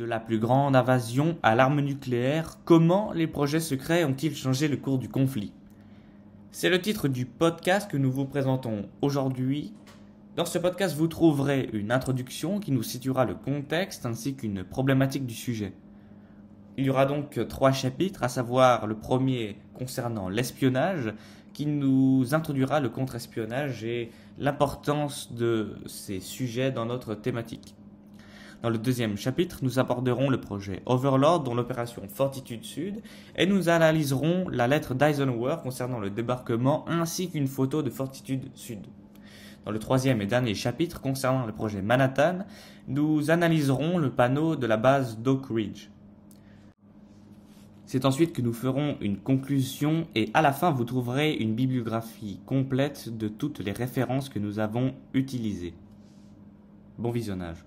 de la plus grande invasion à l'arme nucléaire, comment les projets secrets ont-ils changé le cours du conflit C'est le titre du podcast que nous vous présentons aujourd'hui. Dans ce podcast, vous trouverez une introduction qui nous situera le contexte ainsi qu'une problématique du sujet. Il y aura donc trois chapitres, à savoir le premier concernant l'espionnage, qui nous introduira le contre-espionnage et l'importance de ces sujets dans notre thématique. Dans le deuxième chapitre, nous aborderons le projet Overlord dont l'opération Fortitude Sud et nous analyserons la lettre d'Eisenhower concernant le débarquement ainsi qu'une photo de Fortitude Sud. Dans le troisième et dernier chapitre concernant le projet Manhattan, nous analyserons le panneau de la base d'Oak Ridge. C'est ensuite que nous ferons une conclusion et à la fin vous trouverez une bibliographie complète de toutes les références que nous avons utilisées. Bon visionnage.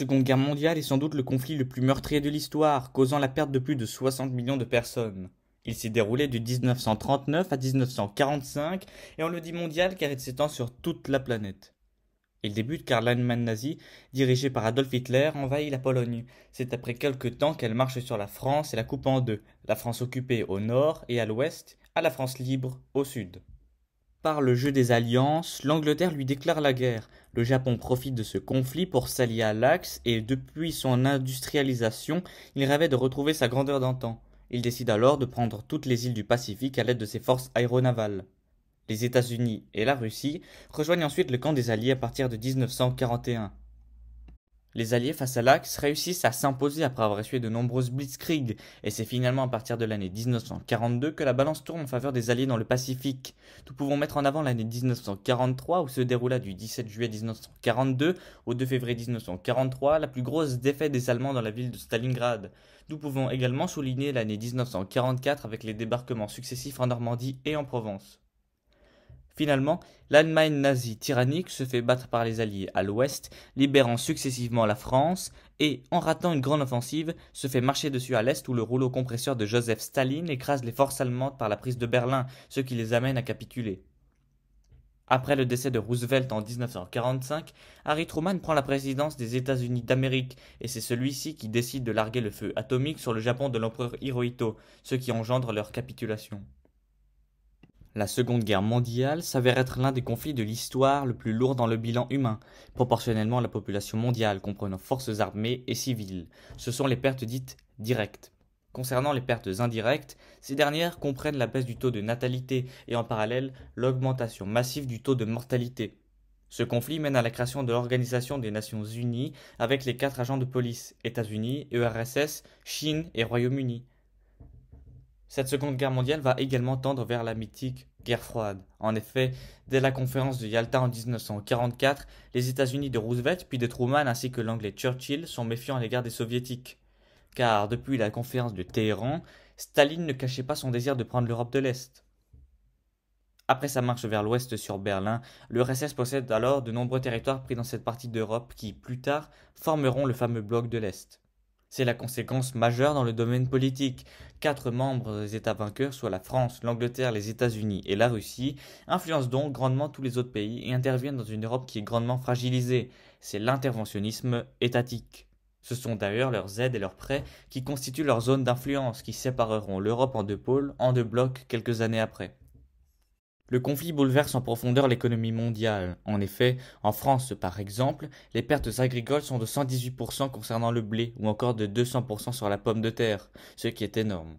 Seconde Guerre mondiale est sans doute le conflit le plus meurtrier de l'histoire, causant la perte de plus de 60 millions de personnes. Il s'est déroulé de 1939 à 1945 et on le dit mondial car il s'étend sur toute la planète. Il débute car l'Allemagne nazie, dirigée par Adolf Hitler, envahit la Pologne. C'est après quelque temps qu'elle marche sur la France et la coupe en deux, la France occupée au nord et à l'ouest, à la France libre au sud. Par le jeu des alliances, l'Angleterre lui déclare la guerre, le Japon profite de ce conflit pour s'allier à l'Axe et depuis son industrialisation, il rêvait de retrouver sa grandeur d'antan. Il décide alors de prendre toutes les îles du Pacifique à l'aide de ses forces aéronavales. Les États-Unis et la Russie rejoignent ensuite le camp des Alliés à partir de 1941. Les Alliés face à l'Axe réussissent à s'imposer après avoir essuyé de nombreuses blitzkriegs et c'est finalement à partir de l'année 1942 que la balance tourne en faveur des Alliés dans le Pacifique. Nous pouvons mettre en avant l'année 1943 où se déroula du 17 juillet 1942 au 2 février 1943 la plus grosse défaite des Allemands dans la ville de Stalingrad. Nous pouvons également souligner l'année 1944 avec les débarquements successifs en Normandie et en Provence. Finalement, l'Allemagne nazie tyrannique se fait battre par les Alliés à l'ouest, libérant successivement la France, et, en ratant une grande offensive, se fait marcher dessus à l'est où le rouleau compresseur de Joseph Staline écrase les forces allemandes par la prise de Berlin, ce qui les amène à capituler. Après le décès de Roosevelt en 1945, Harry Truman prend la présidence des États-Unis d'Amérique et c'est celui-ci qui décide de larguer le feu atomique sur le Japon de l'empereur Hirohito, ce qui engendre leur capitulation. La Seconde Guerre mondiale s'avère être l'un des conflits de l'histoire le plus lourd dans le bilan humain, proportionnellement à la population mondiale comprenant forces armées et civiles. Ce sont les pertes dites directes. Concernant les pertes indirectes, ces dernières comprennent la baisse du taux de natalité et en parallèle l'augmentation massive du taux de mortalité. Ce conflit mène à la création de l'Organisation des Nations Unies avec les quatre agents de police, États-Unis, URSS, e Chine et Royaume-Uni. Cette seconde guerre mondiale va également tendre vers la mythique guerre froide. En effet, dès la conférence de Yalta en 1944, les États-Unis de Roosevelt puis de Truman ainsi que l'anglais Churchill sont méfiants à l'égard des soviétiques. Car depuis la conférence de Téhéran, Staline ne cachait pas son désir de prendre l'Europe de l'Est. Après sa marche vers l'ouest sur Berlin, RSS possède alors de nombreux territoires pris dans cette partie d'Europe qui, plus tard, formeront le fameux bloc de l'Est. C'est la conséquence majeure dans le domaine politique. Quatre membres des États vainqueurs, soit la France, l'Angleterre, les États-Unis et la Russie, influencent donc grandement tous les autres pays et interviennent dans une Europe qui est grandement fragilisée. C'est l'interventionnisme étatique. Ce sont d'ailleurs leurs aides et leurs prêts qui constituent leur zone d'influence, qui sépareront l'Europe en deux pôles, en deux blocs quelques années après. Le conflit bouleverse en profondeur l'économie mondiale. En effet, en France par exemple, les pertes agricoles sont de 118% concernant le blé ou encore de 200% sur la pomme de terre, ce qui est énorme.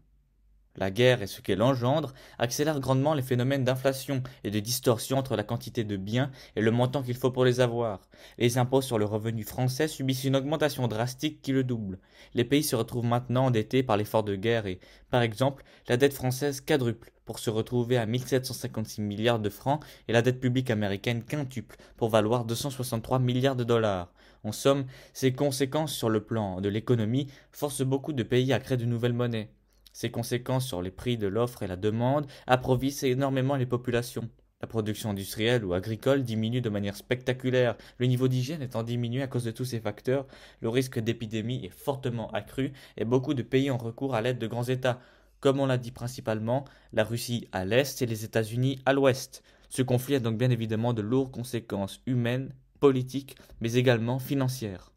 La guerre et ce qu'elle engendre accélèrent grandement les phénomènes d'inflation et de distorsion entre la quantité de biens et le montant qu'il faut pour les avoir. Les impôts sur le revenu français subissent une augmentation drastique qui le double. Les pays se retrouvent maintenant endettés par l'effort de guerre et, par exemple, la dette française quadruple pour se retrouver à 1756 milliards de francs et la dette publique américaine quintuple pour valoir 263 milliards de dollars. En somme, ces conséquences sur le plan de l'économie forcent beaucoup de pays à créer de nouvelles monnaies. Ces conséquences sur les prix de l'offre et la demande approvissent énormément les populations. La production industrielle ou agricole diminue de manière spectaculaire. Le niveau d'hygiène étant diminué à cause de tous ces facteurs, le risque d'épidémie est fortement accru et beaucoup de pays ont recours à l'aide de grands États comme on l'a dit principalement, la Russie à l'est et les États-Unis à l'ouest. Ce conflit a donc bien évidemment de lourdes conséquences humaines, politiques, mais également financières.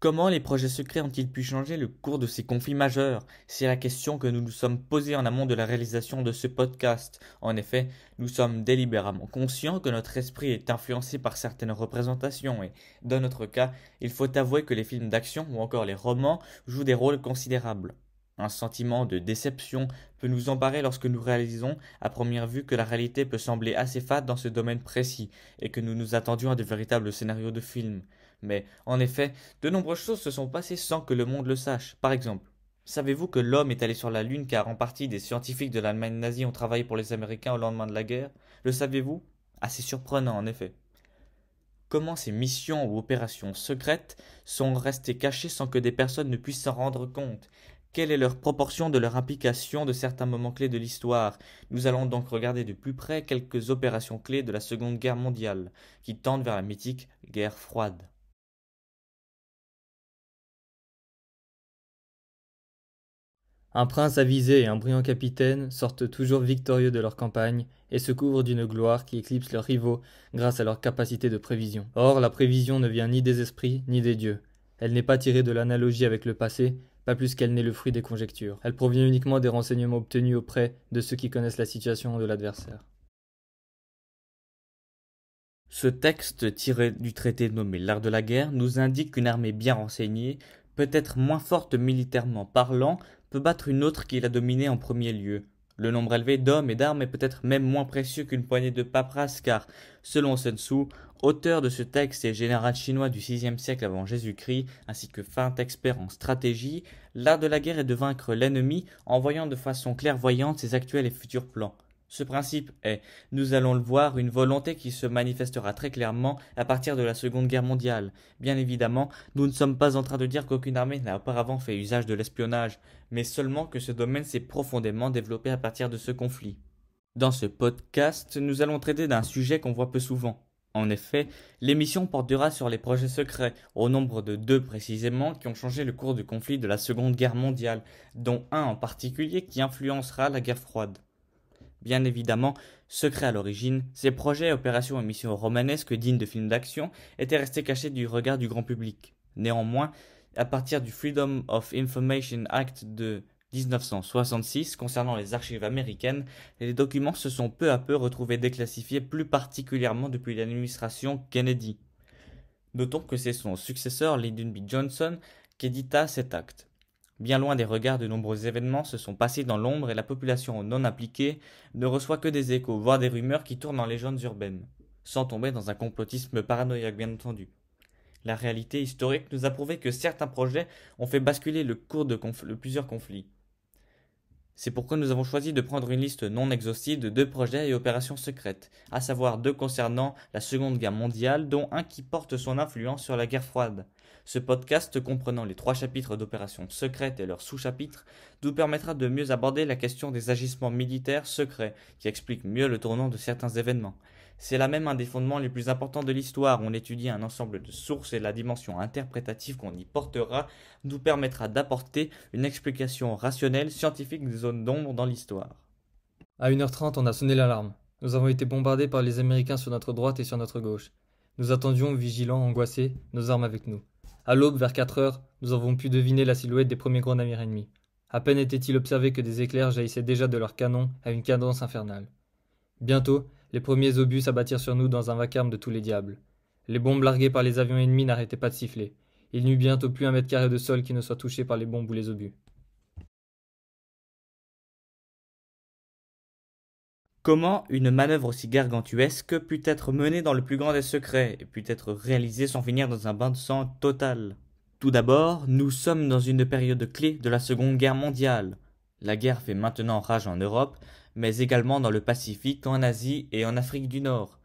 Comment les projets secrets ont-ils pu changer le cours de ces conflits majeurs C'est la question que nous nous sommes posée en amont de la réalisation de ce podcast. En effet, nous sommes délibérément conscients que notre esprit est influencé par certaines représentations et, dans notre cas, il faut avouer que les films d'action ou encore les romans jouent des rôles considérables. Un sentiment de déception peut nous emparer lorsque nous réalisons à première vue que la réalité peut sembler assez fade dans ce domaine précis et que nous nous attendions à de véritables scénarios de films. Mais, en effet, de nombreuses choses se sont passées sans que le monde le sache. Par exemple, savez-vous que l'homme est allé sur la Lune car en partie des scientifiques de l'Allemagne nazie ont travaillé pour les Américains au lendemain de la guerre Le savez-vous Assez surprenant, en effet comment ces missions ou opérations secrètes sont restées cachées sans que des personnes ne puissent s'en rendre compte. Quelle est leur proportion de leur implication de certains moments clés de l'histoire Nous allons donc regarder de plus près quelques opérations clés de la Seconde Guerre mondiale, qui tendent vers la mythique guerre froide. Un prince avisé et un brillant capitaine sortent toujours victorieux de leur campagne et se couvrent d'une gloire qui éclipse leurs rivaux grâce à leur capacité de prévision. Or, la prévision ne vient ni des esprits ni des dieux. Elle n'est pas tirée de l'analogie avec le passé, pas plus qu'elle n'est le fruit des conjectures. Elle provient uniquement des renseignements obtenus auprès de ceux qui connaissent la situation de l'adversaire. Ce texte tiré du traité nommé L'art de la guerre nous indique qu'une armée bien renseignée, peut-être moins forte militairement parlant, peut battre une autre qui l'a dominée en premier lieu. Le nombre élevé d'hommes et d'armes est peut-être même moins précieux qu'une poignée de paperasse car, selon Sun Tzu, Auteur de ce texte et général chinois du VIe siècle avant Jésus-Christ, ainsi que fin expert en stratégie, l'art de la guerre est de vaincre l'ennemi en voyant de façon clairvoyante ses actuels et futurs plans. Ce principe est, nous allons le voir, une volonté qui se manifestera très clairement à partir de la Seconde Guerre mondiale. Bien évidemment, nous ne sommes pas en train de dire qu'aucune armée n'a auparavant fait usage de l'espionnage, mais seulement que ce domaine s'est profondément développé à partir de ce conflit. Dans ce podcast, nous allons traiter d'un sujet qu'on voit peu souvent, en effet, l'émission portera sur les projets secrets, au nombre de deux précisément, qui ont changé le cours du conflit de la Seconde Guerre mondiale, dont un en particulier qui influencera la guerre froide. Bien évidemment, secrets à l'origine, ces projets, opérations et missions romanesques dignes de films d'action étaient restés cachés du regard du grand public. Néanmoins, à partir du Freedom of Information Act de 1966 concernant les archives américaines, les documents se sont peu à peu retrouvés déclassifiés plus particulièrement depuis l'administration Kennedy. Notons que c'est son successeur Lyndon B. Johnson qui édita cet acte. Bien loin des regards, de nombreux événements se sont passés dans l'ombre et la population non impliquée ne reçoit que des échos, voire des rumeurs qui tournent les légendes urbaines, sans tomber dans un complotisme paranoïaque bien entendu. La réalité historique nous a prouvé que certains projets ont fait basculer le cours de plusieurs conflits. C'est pourquoi nous avons choisi de prendre une liste non exhaustive de deux projets et opérations secrètes, à savoir deux concernant la Seconde Guerre mondiale, dont un qui porte son influence sur la guerre froide. Ce podcast, comprenant les trois chapitres d'opérations secrètes et leurs sous-chapitres, nous permettra de mieux aborder la question des agissements militaires secrets, qui expliquent mieux le tournant de certains événements, c'est là même un des fondements les plus importants de l'histoire. On étudie un ensemble de sources et la dimension interprétative qu'on y portera nous permettra d'apporter une explication rationnelle, scientifique des zones d'ombre dans l'histoire. À 1h30, on a sonné l'alarme. Nous avons été bombardés par les Américains sur notre droite et sur notre gauche. Nous attendions, vigilants, angoissés, nos armes avec nous. À l'aube, vers 4 heures, nous avons pu deviner la silhouette des premiers grands navires ennemis. À peine était-il observé que des éclairs jaillissaient déjà de leurs canons à une cadence infernale. Bientôt, les premiers obus s'abattirent sur nous dans un vacarme de tous les diables. Les bombes larguées par les avions ennemis n'arrêtaient pas de siffler. Il n'y eut bientôt plus un mètre carré de sol qui ne soit touché par les bombes ou les obus. Comment une manœuvre aussi gargantuesque put être menée dans le plus grand des secrets et put être réalisée sans finir dans un bain de sang total Tout d'abord, nous sommes dans une période clé de la Seconde Guerre mondiale. La guerre fait maintenant rage en Europe, mais également dans le Pacifique, en Asie et en Afrique du Nord.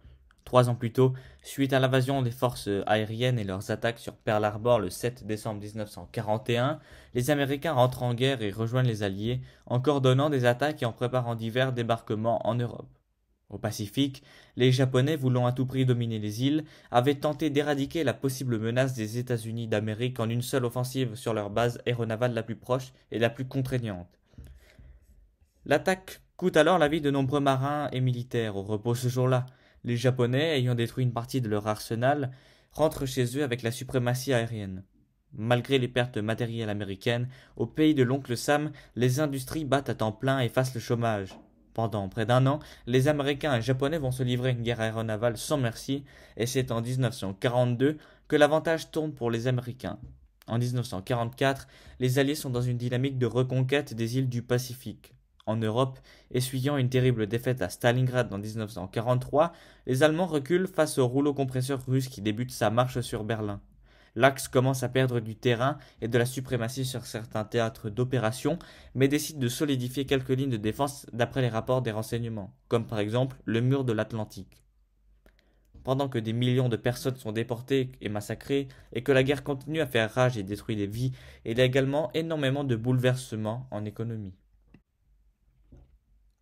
Trois ans plus tôt, suite à l'invasion des forces aériennes et leurs attaques sur Pearl Harbor le 7 décembre 1941, les Américains rentrent en guerre et rejoignent les Alliés en coordonnant des attaques et en préparant divers débarquements en Europe. Au Pacifique, les Japonais, voulant à tout prix dominer les îles, avaient tenté d'éradiquer la possible menace des États-Unis d'Amérique en une seule offensive sur leur base aéronavale la plus proche et la plus contraignante. L'attaque coûte alors la vie de nombreux marins et militaires au repos ce jour-là. Les Japonais, ayant détruit une partie de leur arsenal, rentrent chez eux avec la suprématie aérienne. Malgré les pertes matérielles américaines, au pays de l'oncle Sam, les industries battent à temps plein et fassent le chômage. Pendant près d'un an, les Américains et Japonais vont se livrer à une guerre aéronavale sans merci, et c'est en 1942 que l'avantage tourne pour les Américains. En 1944, les Alliés sont dans une dynamique de reconquête des îles du Pacifique. En Europe, essuyant une terrible défaite à Stalingrad en 1943, les Allemands reculent face au rouleau compresseur russe qui débute sa marche sur Berlin. L'Axe commence à perdre du terrain et de la suprématie sur certains théâtres d'opération, mais décide de solidifier quelques lignes de défense d'après les rapports des renseignements, comme par exemple le mur de l'Atlantique. Pendant que des millions de personnes sont déportées et massacrées, et que la guerre continue à faire rage et détruit des vies, il y a également énormément de bouleversements en économie.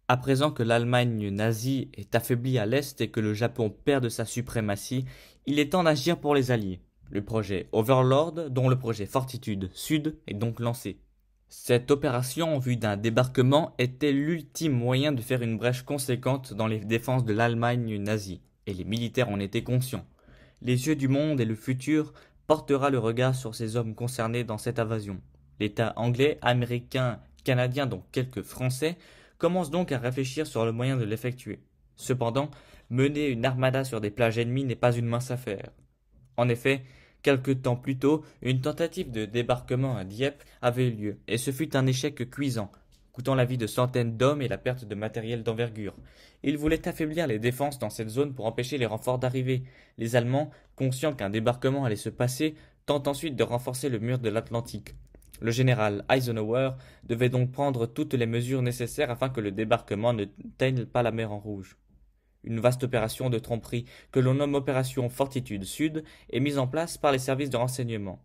À présent que l'Allemagne nazie est affaiblie à l'Est et que le Japon perd de sa suprématie, il est temps d'agir pour les Alliés. Le projet Overlord, dont le projet Fortitude Sud, est donc lancé. Cette opération en vue d'un débarquement était l'ultime moyen de faire une brèche conséquente dans les défenses de l'Allemagne nazie, et les militaires en étaient conscients. Les yeux du monde et le futur portera le regard sur ces hommes concernés dans cette invasion. L'État anglais, américain, canadien, dont quelques Français, commence donc à réfléchir sur le moyen de l'effectuer. Cependant, mener une armada sur des plages ennemies n'est pas une mince affaire. En effet, quelque temps plus tôt, une tentative de débarquement à Dieppe avait eu lieu, et ce fut un échec cuisant, coûtant la vie de centaines d'hommes et la perte de matériel d'envergure. Ils voulaient affaiblir les défenses dans cette zone pour empêcher les renforts d'arriver. Les Allemands, conscients qu'un débarquement allait se passer, tentent ensuite de renforcer le mur de l'Atlantique. Le général Eisenhower devait donc prendre toutes les mesures nécessaires afin que le débarquement ne teigne pas la mer en rouge. Une vaste opération de tromperie, que l'on nomme opération Fortitude Sud, est mise en place par les services de renseignement.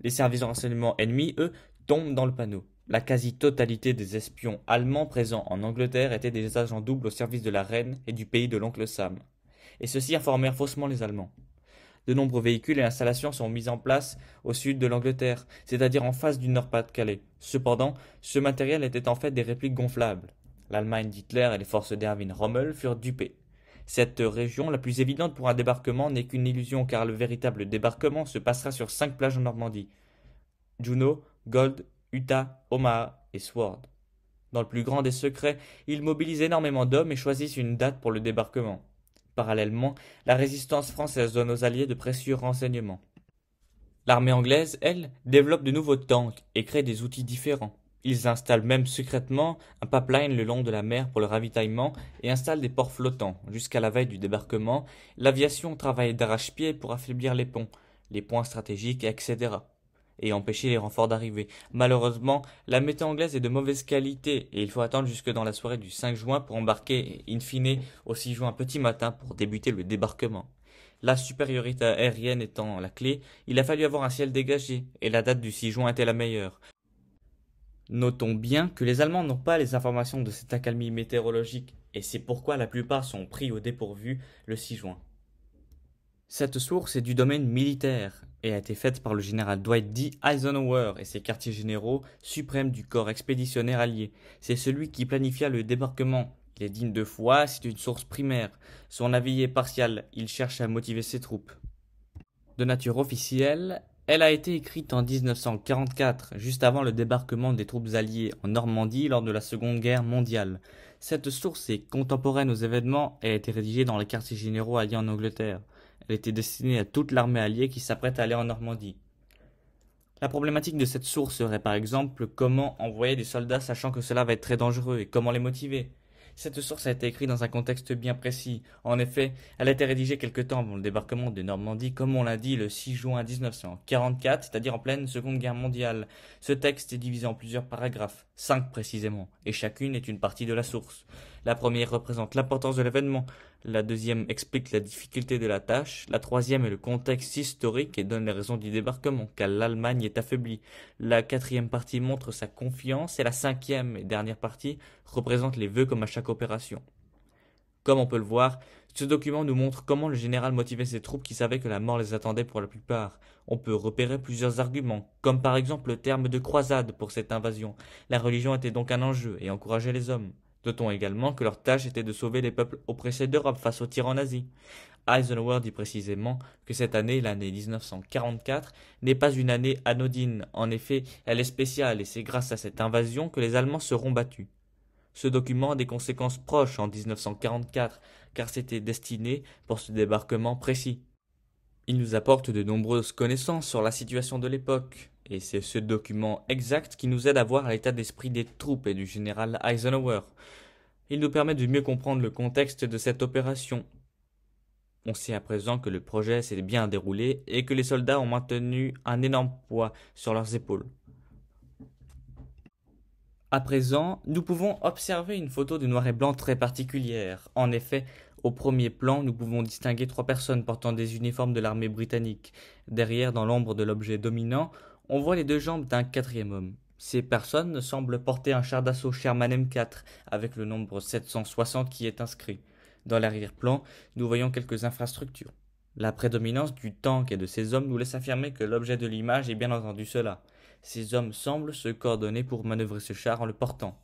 Les services de renseignement ennemis, eux, tombent dans le panneau. La quasi-totalité des espions allemands présents en Angleterre étaient des agents doubles au service de la reine et du pays de l'oncle Sam. Et ceux-ci informèrent faussement les Allemands. De nombreux véhicules et installations sont mis en place au sud de l'Angleterre, c'est-à-dire en face du Nord-Pas-de-Calais. Cependant, ce matériel était en fait des répliques gonflables. L'Allemagne d'Hitler et les forces d'Erwin Rommel furent dupées. Cette région, la plus évidente pour un débarquement, n'est qu'une illusion car le véritable débarquement se passera sur cinq plages en Normandie. Juno, Gold, Utah, Omaha et Sword. Dans le plus grand des secrets, ils mobilisent énormément d'hommes et choisissent une date pour le débarquement. Parallèlement, la résistance française donne aux Alliés de précieux renseignements. L'armée anglaise, elle, développe de nouveaux tanks et crée des outils différents. Ils installent même secrètement un pipeline le long de la mer pour le ravitaillement et installent des ports flottants. Jusqu'à la veille du débarquement, l'aviation travaille d'arrache-pied pour affaiblir les ponts, les points stratégiques, etc et empêcher les renforts d'arriver. Malheureusement, la météo anglaise est de mauvaise qualité et il faut attendre jusque dans la soirée du 5 juin pour embarquer in fine au 6 juin petit matin pour débuter le débarquement. La supériorité aérienne étant la clé, il a fallu avoir un ciel dégagé et la date du 6 juin était la meilleure. Notons bien que les Allemands n'ont pas les informations de cette accalmie météorologique et c'est pourquoi la plupart sont pris au dépourvu le 6 juin. Cette source est du domaine militaire et a été faite par le général Dwight D. Eisenhower et ses quartiers généraux suprêmes du corps expéditionnaire allié. C'est celui qui planifia le débarquement. Il est digne de foi, c'est une source primaire. Son avis est partial, il cherche à motiver ses troupes. De nature officielle, elle a été écrite en 1944, juste avant le débarquement des troupes alliées en Normandie lors de la Seconde Guerre mondiale. Cette source est contemporaine aux événements et a été rédigée dans les quartiers généraux alliés en Angleterre. Elle était destinée à toute l'armée alliée qui s'apprête à aller en Normandie. La problématique de cette source serait par exemple comment envoyer des soldats sachant que cela va être très dangereux et comment les motiver. Cette source a été écrite dans un contexte bien précis. En effet, elle a été rédigée quelque temps avant le débarquement de Normandie, comme on l'a dit, le 6 juin 1944, c'est-à-dire en pleine Seconde Guerre mondiale. Ce texte est divisé en plusieurs paragraphes, cinq précisément, et chacune est une partie de la source. La première représente l'importance de l'événement, la deuxième explique la difficulté de la tâche, la troisième est le contexte historique et donne les raisons du débarquement, car l'Allemagne est affaiblie, la quatrième partie montre sa confiance et la cinquième et dernière partie représente les vœux comme à chaque opération. Comme on peut le voir, ce document nous montre comment le général motivait ses troupes qui savaient que la mort les attendait pour la plupart. On peut repérer plusieurs arguments, comme par exemple le terme de croisade pour cette invasion. La religion était donc un enjeu et encourageait les hommes. Notons également que leur tâche était de sauver les peuples oppressés d'Europe face aux tyrans nazis. Eisenhower dit précisément que cette année, l'année 1944, n'est pas une année anodine. En effet, elle est spéciale et c'est grâce à cette invasion que les Allemands seront battus. Ce document a des conséquences proches en 1944, car c'était destiné pour ce débarquement précis. Il nous apporte de nombreuses connaissances sur la situation de l'époque. Et c'est ce document exact qui nous aide à voir l'état d'esprit des troupes et du général Eisenhower. Il nous permet de mieux comprendre le contexte de cette opération. On sait à présent que le projet s'est bien déroulé et que les soldats ont maintenu un énorme poids sur leurs épaules. À présent, nous pouvons observer une photo de noir et blanc très particulière. En effet, au premier plan, nous pouvons distinguer trois personnes portant des uniformes de l'armée britannique. Derrière, dans l'ombre de l'objet dominant, on voit les deux jambes d'un quatrième homme. Ces personnes semblent porter un char d'assaut Sherman M4 avec le nombre 760 qui est inscrit. Dans l'arrière-plan, nous voyons quelques infrastructures. La prédominance du tank et de ces hommes nous laisse affirmer que l'objet de l'image est bien entendu cela. Ces hommes semblent se coordonner pour manœuvrer ce char en le portant.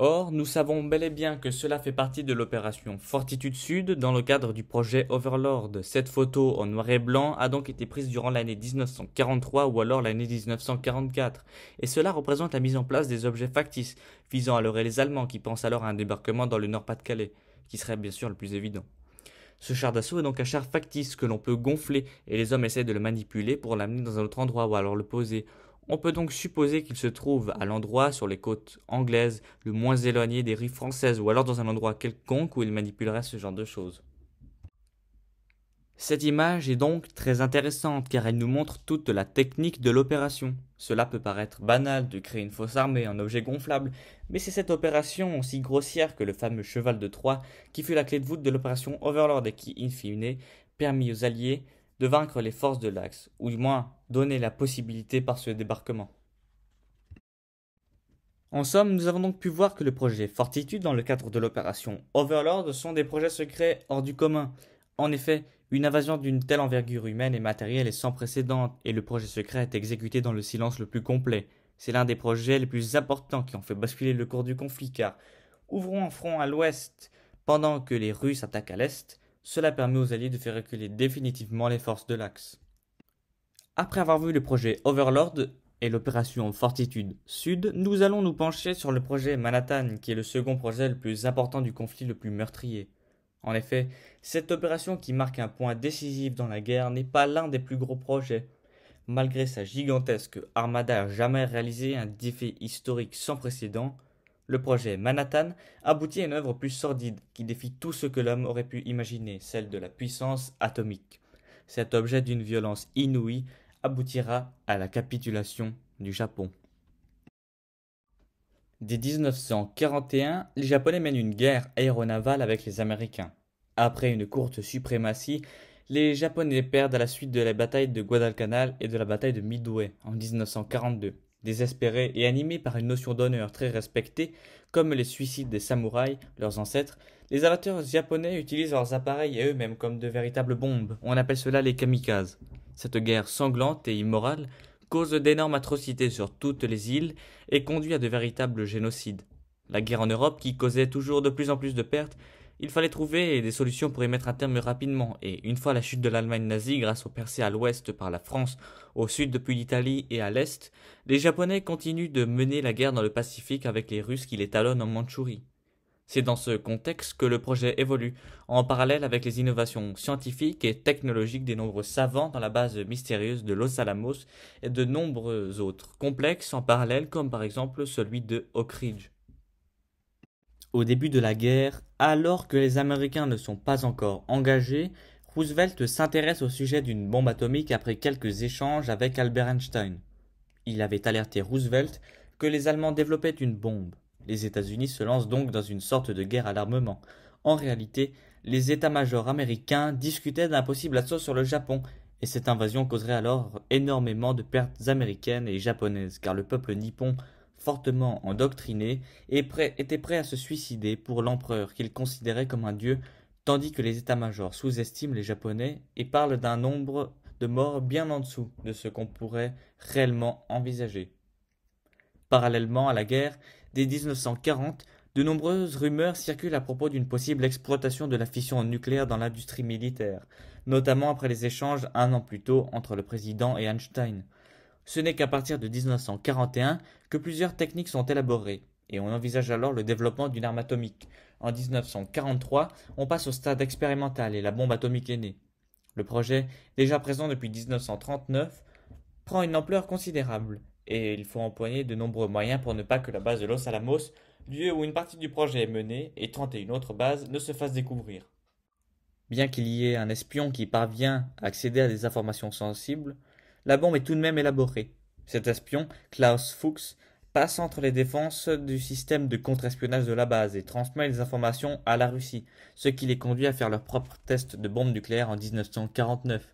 Or, nous savons bel et bien que cela fait partie de l'opération Fortitude Sud dans le cadre du projet Overlord. Cette photo en noir et blanc a donc été prise durant l'année 1943 ou alors l'année 1944, et cela représente la mise en place des objets factices, visant à leurrer les Allemands qui pensent alors à un débarquement dans le Nord-Pas-de-Calais, qui serait bien sûr le plus évident. Ce char d'assaut est donc un char factice que l'on peut gonfler et les hommes essaient de le manipuler pour l'amener dans un autre endroit ou alors le poser. On peut donc supposer qu'il se trouve à l'endroit sur les côtes anglaises le moins éloigné des rives françaises ou alors dans un endroit quelconque où il manipulerait ce genre de choses. Cette image est donc très intéressante car elle nous montre toute la technique de l'opération. Cela peut paraître banal de créer une fausse armée, un objet gonflable, mais c'est cette opération aussi grossière que le fameux cheval de Troie qui fut la clé de voûte de l'opération Overlord et qui, in fine, permit aux Alliés de vaincre les forces de l'Axe, ou du moins Donner la possibilité par ce débarquement. En somme, nous avons donc pu voir que le projet Fortitude dans le cadre de l'opération Overlord sont des projets secrets hors du commun. En effet, une invasion d'une telle envergure humaine et matérielle est sans précédent et le projet secret est exécuté dans le silence le plus complet. C'est l'un des projets les plus importants qui ont fait basculer le cours du conflit car, ouvrant un front à l'ouest pendant que les Russes attaquent à l'est, cela permet aux Alliés de faire reculer définitivement les forces de l'Axe. Après avoir vu le projet Overlord et l'opération Fortitude Sud, nous allons nous pencher sur le projet Manhattan, qui est le second projet le plus important du conflit le plus meurtrier. En effet, cette opération qui marque un point décisif dans la guerre n'est pas l'un des plus gros projets. Malgré sa gigantesque armada jamais réalisée, un défi historique sans précédent, le projet Manhattan aboutit à une œuvre plus sordide qui défie tout ce que l'homme aurait pu imaginer, celle de la puissance atomique. Cet objet d'une violence inouïe aboutira à la capitulation du Japon. Dès 1941, les Japonais mènent une guerre aéronavale avec les Américains. Après une courte suprématie, les Japonais perdent à la suite de la bataille de Guadalcanal et de la bataille de Midway en 1942. Désespérés et animés par une notion d'honneur très respectée, comme les suicides des samouraïs, leurs ancêtres, les aviateurs japonais utilisent leurs appareils et eux-mêmes comme de véritables bombes. On appelle cela les kamikazes. Cette guerre sanglante et immorale cause d'énormes atrocités sur toutes les îles et conduit à de véritables génocides. La guerre en Europe qui causait toujours de plus en plus de pertes, il fallait trouver des solutions pour y mettre un terme rapidement, et une fois la chute de l'Allemagne nazie grâce aux percées à l'ouest par la France, au sud depuis l'Italie et à l'est, les Japonais continuent de mener la guerre dans le Pacifique avec les Russes qui les talonnent en Mandchourie. C'est dans ce contexte que le projet évolue, en parallèle avec les innovations scientifiques et technologiques des nombreux savants dans la base mystérieuse de Los Alamos et de nombreux autres complexes en parallèle comme par exemple celui de Oak Ridge. Au début de la guerre, alors que les Américains ne sont pas encore engagés, Roosevelt s'intéresse au sujet d'une bombe atomique après quelques échanges avec Albert Einstein. Il avait alerté Roosevelt que les Allemands développaient une bombe les États-Unis se lancent donc dans une sorte de guerre à l'armement. En réalité, les états-majors américains discutaient d'un possible assaut sur le Japon, et cette invasion causerait alors énormément de pertes américaines et japonaises, car le peuple nippon, fortement endoctriné, était prêt à se suicider pour l'empereur qu'il considérait comme un dieu, tandis que les états-majors sous-estiment les Japonais et parlent d'un nombre de morts bien en dessous de ce qu'on pourrait réellement envisager. Parallèlement à la guerre, dès 1940, de nombreuses rumeurs circulent à propos d'une possible exploitation de la fission nucléaire dans l'industrie militaire, notamment après les échanges un an plus tôt entre le président et Einstein. Ce n'est qu'à partir de 1941 que plusieurs techniques sont élaborées, et on envisage alors le développement d'une arme atomique. En 1943, on passe au stade expérimental et la bombe atomique est née. Le projet, déjà présent depuis 1939, prend une ampleur considérable et il faut empoigner de nombreux moyens pour ne pas que la base de Los Alamos, lieu où une partie du projet est menée, et trente et une autres bases ne se fassent découvrir. Bien qu'il y ait un espion qui parvient à accéder à des informations sensibles, la bombe est tout de même élaborée. Cet espion, Klaus Fuchs, passe entre les défenses du système de contre-espionnage de la base et transmet les informations à la Russie, ce qui les conduit à faire leur propre test de bombe nucléaire en 1949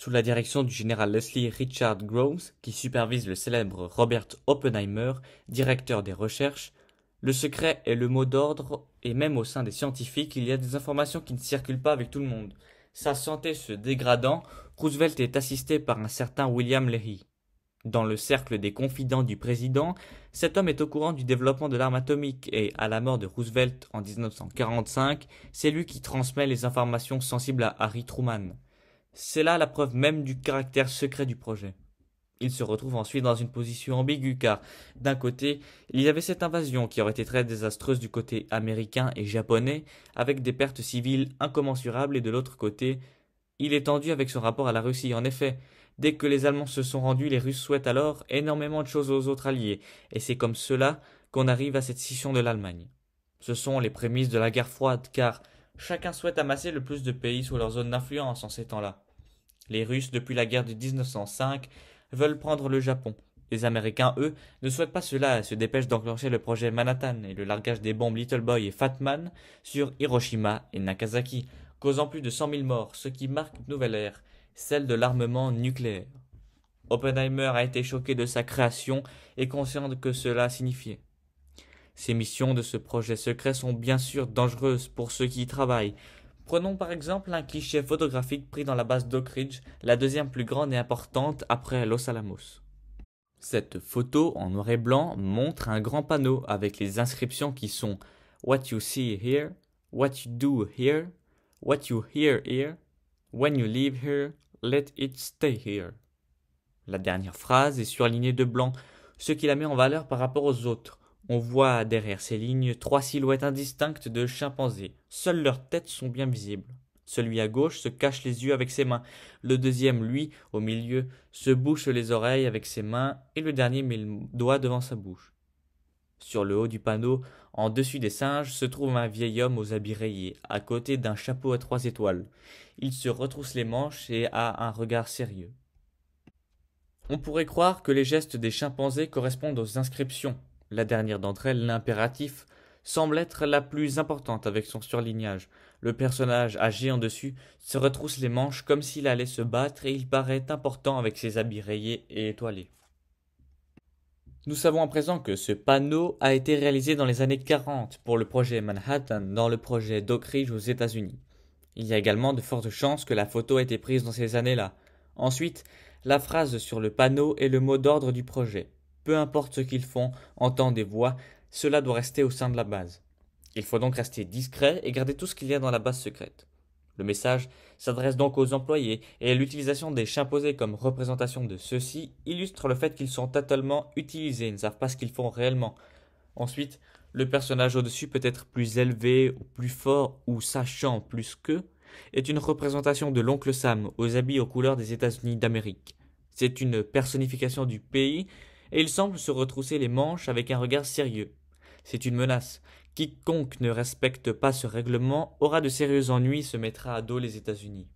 sous la direction du général Leslie Richard Groves, qui supervise le célèbre Robert Oppenheimer, directeur des recherches, le secret est le mot d'ordre, et même au sein des scientifiques, il y a des informations qui ne circulent pas avec tout le monde. Sa santé se dégradant, Roosevelt est assisté par un certain William Leary. Dans le cercle des confidents du président, cet homme est au courant du développement de l'arme atomique et, à la mort de Roosevelt en 1945, c'est lui qui transmet les informations sensibles à Harry Truman. C'est là la preuve même du caractère secret du projet. Il se retrouve ensuite dans une position ambiguë car, d'un côté, il y avait cette invasion qui aurait été très désastreuse du côté américain et japonais, avec des pertes civiles incommensurables, et de l'autre côté, il est tendu avec son rapport à la Russie. En effet, dès que les Allemands se sont rendus, les Russes souhaitent alors énormément de choses aux autres alliés, et c'est comme cela qu'on arrive à cette scission de l'Allemagne. Ce sont les prémices de la guerre froide car chacun souhaite amasser le plus de pays sous leur zone d'influence en ces temps-là. Les Russes, depuis la guerre de 1905, veulent prendre le Japon. Les Américains, eux, ne souhaitent pas cela et se dépêchent d'enclencher le projet Manhattan et le largage des bombes Little Boy et Fat Man sur Hiroshima et Nagasaki, causant plus de 100 000 morts, ce qui marque une nouvelle ère, celle de l'armement nucléaire. Oppenheimer a été choqué de sa création et conscient de ce que cela signifiait. Ces missions de ce projet secret sont bien sûr dangereuses pour ceux qui y travaillent, Prenons par exemple un cliché photographique pris dans la base d'Oak Ridge, la deuxième plus grande et importante après Los Alamos. Cette photo en noir et blanc montre un grand panneau avec les inscriptions qui sont What you see here, what you do here, what you hear here, when you leave here, let it stay here. La dernière phrase est surlignée de blanc, ce qui la met en valeur par rapport aux autres. On voit derrière ces lignes trois silhouettes indistinctes de chimpanzés. Seules leurs têtes sont bien visibles. Celui à gauche se cache les yeux avec ses mains. Le deuxième, lui, au milieu, se bouche les oreilles avec ses mains et le dernier met le doigt devant sa bouche. Sur le haut du panneau, en dessus des singes, se trouve un vieil homme aux habits rayés, à côté d'un chapeau à trois étoiles. Il se retrousse les manches et a un regard sérieux. On pourrait croire que les gestes des chimpanzés correspondent aux inscriptions, la dernière d'entre elles, l'impératif, semble être la plus importante avec son surlignage. Le personnage âgé en dessus se retrousse les manches comme s'il allait se battre et il paraît important avec ses habits rayés et étoilés. Nous savons à présent que ce panneau a été réalisé dans les années 40 pour le projet Manhattan dans le projet Dockridge Ridge aux États-Unis. Il y a également de fortes chances que la photo ait été prise dans ces années-là. Ensuite, la phrase sur le panneau est le mot d'ordre du projet peu importe ce qu'ils font, entendent des voix, cela doit rester au sein de la base. Il faut donc rester discret et garder tout ce qu'il y a dans la base secrète. Le message s'adresse donc aux employés et l'utilisation des chiens comme représentation de ceux-ci illustre le fait qu'ils sont totalement utilisés, et ne savent pas ce qu'ils font réellement. Ensuite, le personnage au-dessus peut être plus élevé ou plus fort ou sachant plus qu'eux est une représentation de l'oncle Sam aux habits aux couleurs des États-Unis d'Amérique. C'est une personnification du pays et il semble se retrousser les manches avec un regard sérieux. C'est une menace. Quiconque ne respecte pas ce règlement aura de sérieux ennuis et se mettra à dos les États-Unis.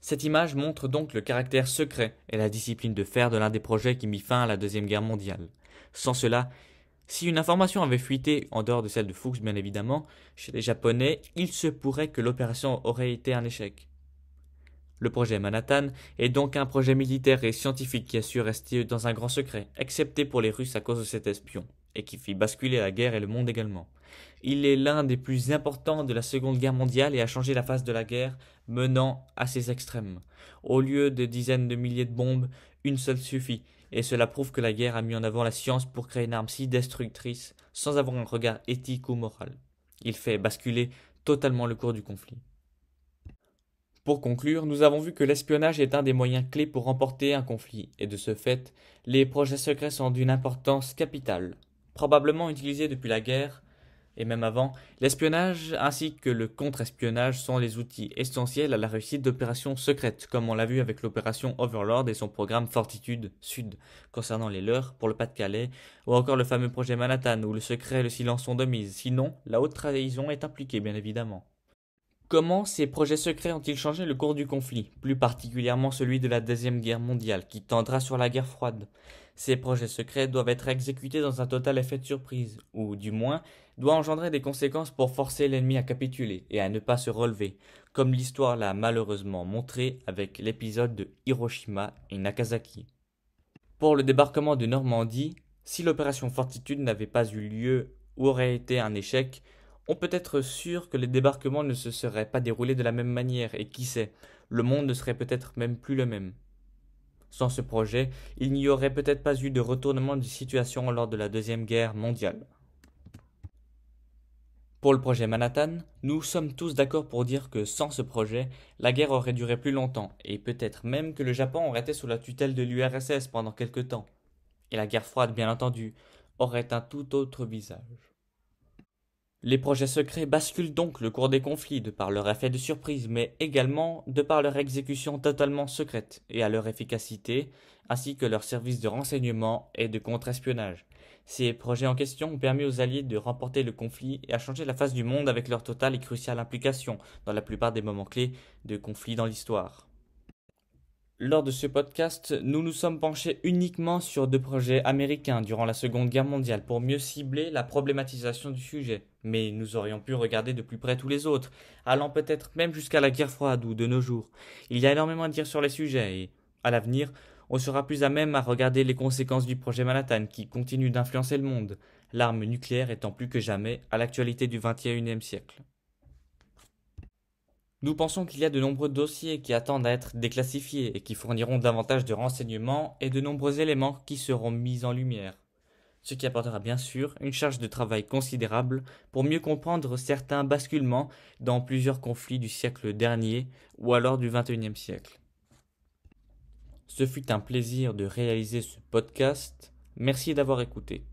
Cette image montre donc le caractère secret et la discipline de fer de l'un des projets qui mit fin à la Deuxième Guerre mondiale. Sans cela, si une information avait fuité, en dehors de celle de Fuchs bien évidemment, chez les Japonais, il se pourrait que l'opération aurait été un échec. Le projet Manhattan est donc un projet militaire et scientifique qui a su rester dans un grand secret, excepté pour les Russes à cause de cet espion, et qui fit basculer la guerre et le monde également. Il est l'un des plus importants de la Seconde Guerre mondiale et a changé la face de la guerre, menant à ses extrêmes. Au lieu de dizaines de milliers de bombes, une seule suffit, et cela prouve que la guerre a mis en avant la science pour créer une arme si destructrice, sans avoir un regard éthique ou moral. Il fait basculer totalement le cours du conflit. Pour conclure, nous avons vu que l'espionnage est un des moyens clés pour remporter un conflit, et de ce fait, les projets secrets sont d'une importance capitale. Probablement utilisés depuis la guerre, et même avant, l'espionnage ainsi que le contre-espionnage sont les outils essentiels à la réussite d'opérations secrètes, comme on l'a vu avec l'opération Overlord et son programme Fortitude Sud concernant les leurs pour le Pas-de-Calais, ou encore le fameux projet Manhattan où le secret et le silence sont de mise. Sinon, la haute trahison est impliquée, bien évidemment. Comment ces projets secrets ont-ils changé le cours du conflit, plus particulièrement celui de la Deuxième Guerre mondiale, qui tendra sur la guerre froide Ces projets secrets doivent être exécutés dans un total effet de surprise, ou du moins, doivent engendrer des conséquences pour forcer l'ennemi à capituler et à ne pas se relever, comme l'histoire l'a malheureusement montré avec l'épisode de Hiroshima et Nagasaki. Pour le débarquement de Normandie, si l'opération Fortitude n'avait pas eu lieu ou aurait été un échec, on peut être sûr que les débarquements ne se seraient pas déroulés de la même manière, et qui sait, le monde ne serait peut-être même plus le même. Sans ce projet, il n'y aurait peut-être pas eu de retournement de situation lors de la Deuxième Guerre mondiale. Pour le projet Manhattan, nous sommes tous d'accord pour dire que sans ce projet, la guerre aurait duré plus longtemps, et peut-être même que le Japon aurait été sous la tutelle de l'URSS pendant quelque temps. Et la guerre froide, bien entendu, aurait un tout autre visage. Les projets secrets basculent donc le cours des conflits de par leur effet de surprise, mais également de par leur exécution totalement secrète et à leur efficacité, ainsi que leur service de renseignement et de contre-espionnage. Ces projets en question ont permis aux Alliés de remporter le conflit et à changer la face du monde avec leur totale et cruciale implication dans la plupart des moments clés de conflits dans l'histoire. Lors de ce podcast, nous nous sommes penchés uniquement sur deux projets américains durant la Seconde Guerre mondiale pour mieux cibler la problématisation du sujet mais nous aurions pu regarder de plus près tous les autres, allant peut-être même jusqu'à la guerre froide ou de nos jours. Il y a énormément à dire sur les sujets et, à l'avenir, on sera plus à même à regarder les conséquences du projet Manhattan qui continue d'influencer le monde, l'arme nucléaire étant plus que jamais à l'actualité du XXIe siècle. Nous pensons qu'il y a de nombreux dossiers qui attendent à être déclassifiés et qui fourniront davantage de renseignements et de nombreux éléments qui seront mis en lumière ce qui apportera bien sûr une charge de travail considérable pour mieux comprendre certains basculements dans plusieurs conflits du siècle dernier ou alors du XXIe siècle. Ce fut un plaisir de réaliser ce podcast. Merci d'avoir écouté.